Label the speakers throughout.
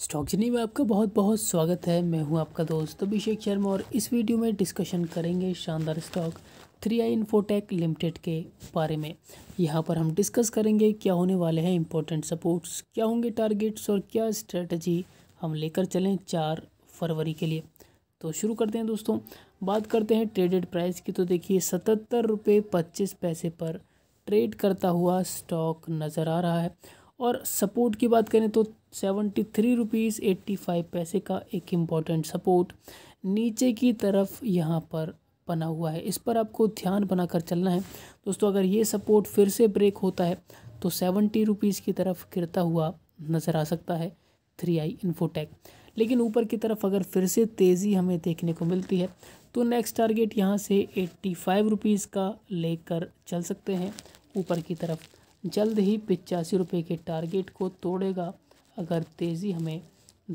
Speaker 1: stock journey में आपका बहुत बहुत स्वागत है मैं हूं आपका दोस्त अभिषेक शर्मा और इस वीडियो में डिस्कशन करेंगे शानदार stock three I Infotech limited के बारे में यहां पर हम डिस्कस करेंगे क्या होने वाले हैं इंपॉर्टेंट सपोर्ट्स क्या होंगे टारगेट्स और क्या स्ट्रेटजी हम लेकर चलें चार फरवरी के लिए तो शुरू करते हैं दोस्तों बात करते हैं ट्रेडेड प्राइस की तो देखिए सतहत्तर रुपये पच्चीस पैसे पर ट्रेड करता हुआ स्टॉक नज़र आ रहा है और सपोर्ट की बात करें तो seventy three rupees eighty five पैसे का एक इम्पॉर्टेंट सपोर्ट नीचे की तरफ यहाँ पर बना हुआ है इस पर आपको ध्यान बनाकर चलना है दोस्तों अगर ये सपोर्ट फिर से ब्रेक होता है तो सेवेंटी रुपीज़ की तरफ गिरता हुआ नज़र आ सकता है थ्री आई इन्फोटेक लेकिन ऊपर की तरफ अगर फिर से तेज़ी हमें देखने को मिलती है तो नेक्स्ट टारगेट यहाँ से एट्टी फाइव रुपीज़ का लेकर चल सकते हैं ऊपर की तरफ जल्द ही पिचासी रुपये के टारगेट को तोड़ेगा अगर तेज़ी हमें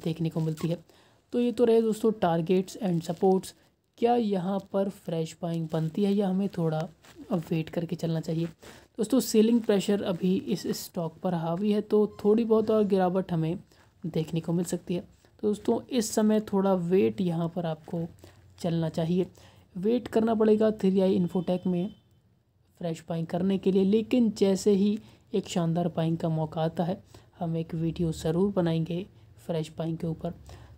Speaker 1: देखने को मिलती है तो ये तो रहे दोस्तों टारगेट्स एंड सपोर्ट्स क्या यहाँ पर फ्रेश बाइंग बनती है या हमें थोड़ा वेट करके चलना चाहिए दोस्तों सेलिंग प्रेशर अभी इस स्टॉक पर हावी है तो थोड़ी बहुत और गिरावट हमें देखने को मिल सकती है तो दोस्तों इस समय थोड़ा वेट यहाँ पर आपको चलना चाहिए वेट करना पड़ेगा थ्री आई इन्फोटेक में फ्रेश पाइंग करने के लिए लेकिन जैसे ही एक शानदार पाइंग का मौका आता है हम एक वीडियो ज़रूर बनाएंगे फ्रेश पाइंग के ऊपर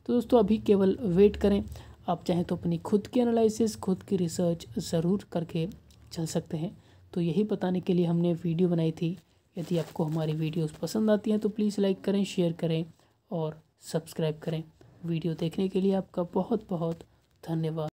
Speaker 1: तो दोस्तों अभी केवल वेट करें आप चाहें तो अपनी खुद की एनालिसिस खुद की रिसर्च ज़रूर करके चल सकते हैं तो यही बताने के लिए हमने वीडियो बनाई थी यदि आपको हमारी वीडियोस पसंद आती हैं तो प्लीज़ लाइक करें शेयर करें और सब्सक्राइब करें वीडियो देखने के लिए आपका बहुत बहुत धन्यवाद